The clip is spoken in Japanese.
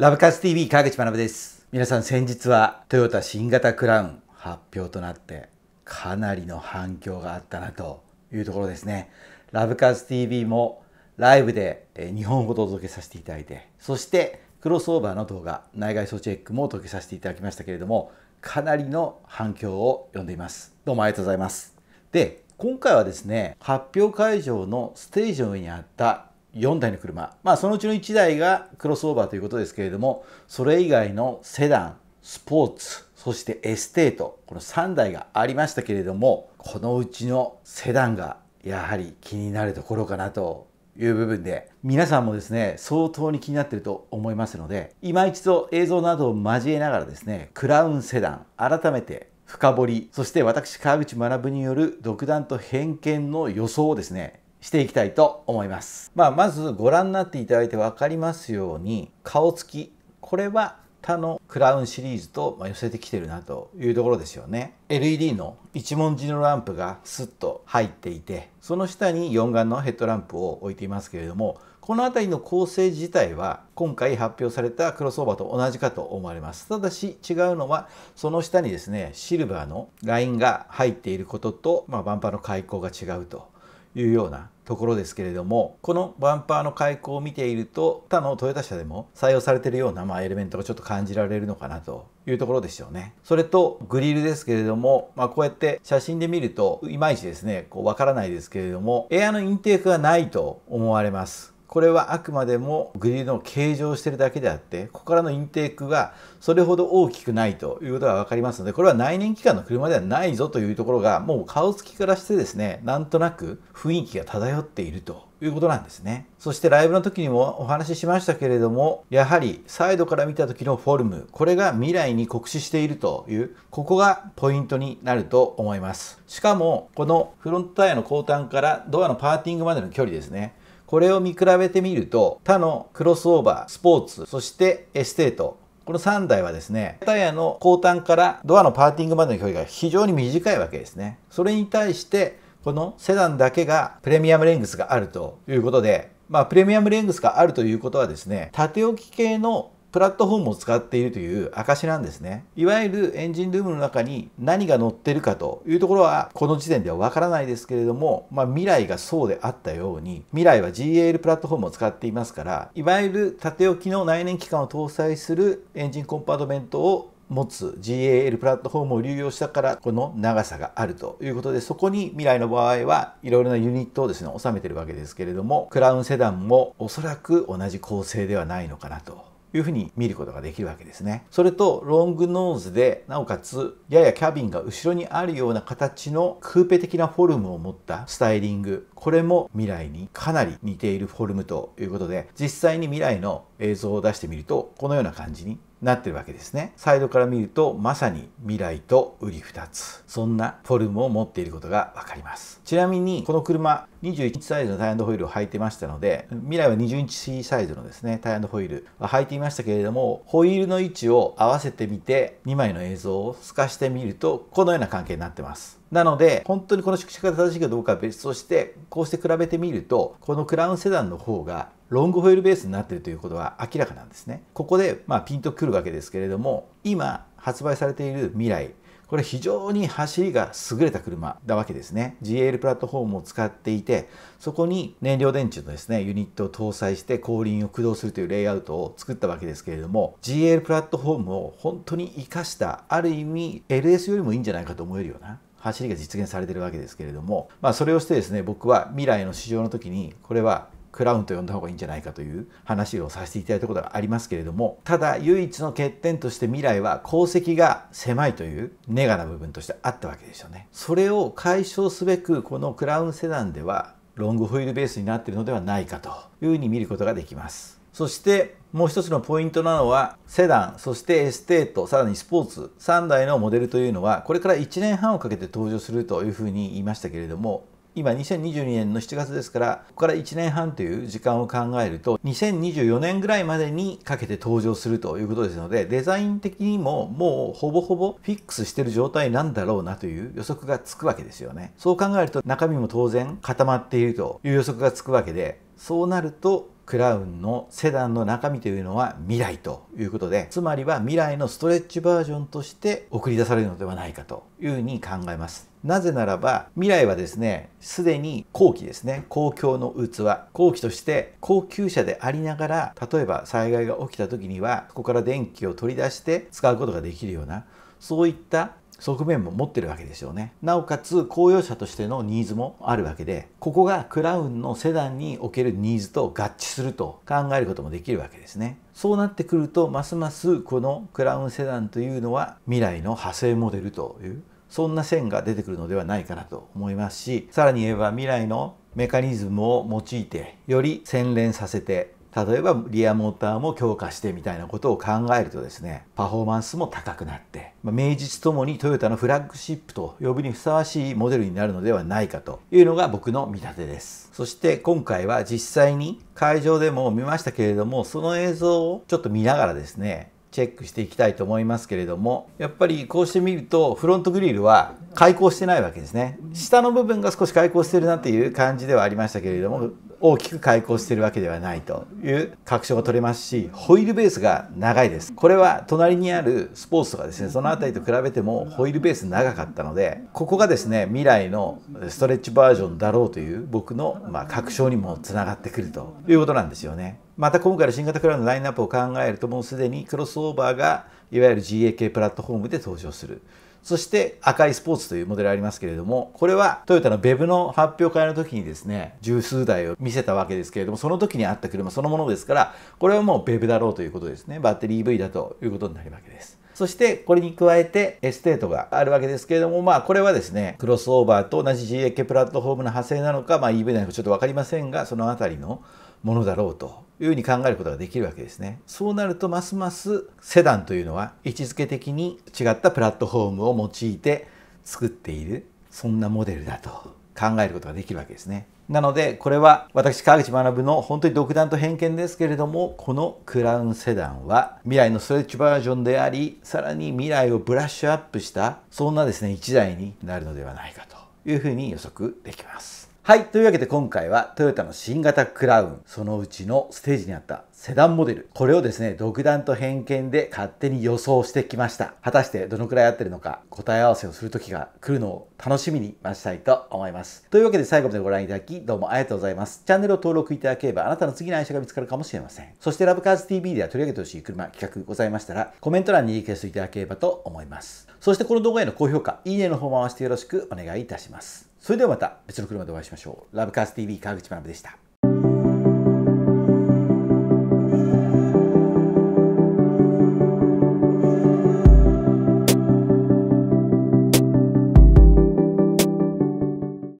ラブカス TV 川口学です皆さん先日はトヨタ新型クラウン発表となってかなりの反響があったなというところですねラブカス TV もライブで日本語でお届けさせていただいてそしてクロスオーバーの動画内外装チェックもお届けさせていただきましたけれどもかなりの反響を呼んでいますどうもありがとうございますで今回はですね発表会場のステージの上にあった4台の車、まあ、そのうちの1台がクロスオーバーということですけれどもそれ以外のセダンスポーツそしてエステートこの3台がありましたけれどもこのうちのセダンがやはり気になるところかなという部分で皆さんもですね相当に気になってると思いますので今一度映像などを交えながらですねクラウンセダン改めて深掘りそして私川口学による独断と偏見の予想をですねしていきたいと思います。まあ、まずご覧になっていただいて分かりますように顔つきこれは他のクラウンシリーズと寄せてきてるなというところですよね LED の一文字のランプがスッと入っていてその下に4眼のヘッドランプを置いていますけれどもこの辺りの構成自体は今回発表されたクロスオーバーと同じかと思われますただし違うのはその下にですねシルバーのラインが入っていることと、まあ、バンパーの開口が違うというようなところですけれどもこのバンパーの開口を見ていると他のトヨタ車でも採用されてるような、まあ、エレメントがちょっと感じられるのかなというところでしょうねそれとグリルですけれども、まあ、こうやって写真で見るといまいちですねこう分からないですけれどもエアのインテークがないと思われますこれはあくまでもグリルの形状をしてるだけであってここからのインテークがそれほど大きくないということが分かりますのでこれは内燃機関の車ではないぞというところがもう顔つきからしてですねなんとなく雰囲気が漂っているということなんですね。そしてライブの時にもお話ししましたけれども、やはりサイドから見た時のフォルム、これが未来に酷使しているという、ここがポイントになると思います。しかも、このフロントタイヤの後端からドアのパーティングまでの距離ですね。これを見比べてみると他のクロスオーバー、スポーツ、そしてエステート、この3台はですね、タイヤの後端からドアのパーティングまでの距離が非常に短いわけですね。それに対して、このセダンだけがプレミアムレングスがあるということで、まあ、プレミアムレングスがあるということはですね、縦置き系のプラットフォームを使っているという証なんですね。いわゆるエンジンルームの中に何が載ってるかというところはこの時点ではわからないですけれども、まあ、未来がそうであったように未来は GAL プラットフォームを使っていますからいわゆる縦置きの内燃機関を搭載するエンジンコンパートメントを持つ GAL プラットフォームを流用したからこの長さがあるということでそこに未来の場合はいろいろなユニットをですね収めてるわけですけれどもクラウンセダンもおそらく同じ構成ではないのかなというふうに見ることができるわけですね。それとロングノーズでなおかつややキャビンが後ろにあるような形のクーペ的なフォルムを持ったスタイリングこれも未来にかなり似ているフォルムということで実際に未来の映像を出してみるとこのような感じになってるわけですね。サイドから見るとまさに未来と売り2つ。そんなフォルムを持っていることがわかります。ちなみにこの車21インチサイズのタイアンドホイールを履いてましたので、未来は20インチサイズのですね、タイアンドホイールは履いていましたけれども、ホイールの位置を合わせてみて2枚の映像を透かしてみるとこのような関係になってます。なので、本当にこの縮尺が正しいかどうかは別として、こうして比べてみると、このクラウンセダンの方がロングホイールベースになっているということは明らかなんですね。ここで、まあ、ピンとくるわけですけれども、今発売されている未来、これ非常に走りが優れた車なわけですね。GL プラットフォームを使っていて、そこに燃料電池のですね、ユニットを搭載して後輪を駆動するというレイアウトを作ったわけですけれども、GL プラットフォームを本当に活かした、ある意味 LS よりもいいんじゃないかと思えるような、走りが実現されてるわけですけれども、まあ、それをしてですね僕は未来の市場の時にこれはクラウンと呼んだ方がいいんじゃないかという話をさせていただいたことがありますけれどもただ唯一の欠点として未来は功績が狭いというネガな部分としてあったわけですよねそれを解消すべくこのクラウンセダンではロングホイールベースになっているのではないかというふうに見ることができますそしてもう一つのポイントなのはセダンそしてエステートさらにスポーツ3台のモデルというのはこれから1年半をかけて登場するというふうに言いましたけれども今2022年の7月ですからここから1年半という時間を考えると2024年ぐらいまでにかけて登場するということですのでデザイン的にももうほぼほぼフィックスしてる状態なんだろうなという予測がつくわけですよねそう考えると中身も当然固まっているという予測がつくわけでそうなるとクラウンのセダンの中身というのは未来ということでつまりは未来のストレッチバージョンとして送り出されるのではないかというふうに考えますなぜならば未来はですねすでに後期ですね公共の器後期として高級車でありながら例えば災害が起きた時にはここから電気を取り出して使うことができるようなそういった側面も持ってるわけですよねなおかつ公用車としてのニーズもあるわけでここがクラウンのセダンにおけるニーズと合致すると考えることもできるわけですねそうなってくるとますますこのクラウンセダンというのは未来の派生モデルというそんな線が出てくるのではないかなと思いますしさらに言えば未来のメカニズムを用いてより洗練させて例えばリアモーターも強化してみたいなことを考えるとですねパフォーマンスも高くなって名実ともにトヨタのフラッグシップと呼ぶにふさわしいモデルになるのではないかというのが僕の見立てですそして今回は実際に会場でも見ましたけれどもその映像をちょっと見ながらですねチェックしていきたいと思いますけれどもやっぱりこうして見るとフロントグリルは開口してないわけですね下の部分が少し開口してるなっていう感じではありましたけれども大きく開口しているわけではないという確証が取れますしホイールベースが長いですこれは隣にあるスポーツとかですねその辺りと比べてもホイールベース長かったのでここがですね未来のストレッチバージョンだろうという僕のま確証にもつながってくるということなんですよね。また今回の新型クラウンのラインナップを考えるともうすでにクロスオーバーがいわゆる GA k プラットフォームで登場する。そして赤いスポーツというモデルありますけれども、これはトヨタのベ e の発表会の時にですね、十数台を見せたわけですけれども、その時にあった車そのものですから、これはもうベ e だろうということですね。バッテリー EV だということになるわけです。そしてこれに加えてエステートがあるわけですけれども、まあこれはですね、クロスオーバーと同じ GAK プラットフォームの派生なのか、まあ EV なのかちょっと分かりませんが、その辺りのものだろうというふうに考えることができるわけですね。そうなるとますますセダンというのは位置づけ的に違ったプラットフォームを用いて作っているそんなモデルだと考えることができるわけですね。なのでこれは私川口学の本当に独断と偏見ですけれどもこのクラウンセダンは未来のストレッチバージョンでありさらに未来をブラッシュアップしたそんなですね1台になるのではないかというふうに予測できます。はい。というわけで今回はトヨタの新型クラウン、そのうちのステージにあったセダンモデル。これをですね、独断と偏見で勝手に予想してきました。果たしてどのくらい合ってるのか、答え合わせをする時が来るのを楽しみに待ちたいと思います。というわけで最後までご覧いただき、どうもありがとうございます。チャンネルを登録いただければ、あなたの次の愛車が見つかるかもしれません。そしてラブカーズ TV では取り上げてほしい車企画ございましたら、コメント欄にリクエストいただければと思います。そしてこの動画への高評価、いいねの方も回してよろしくお願いいたします。それではまた別の車でお会いしましょう。ラブカース TV 川口学でした。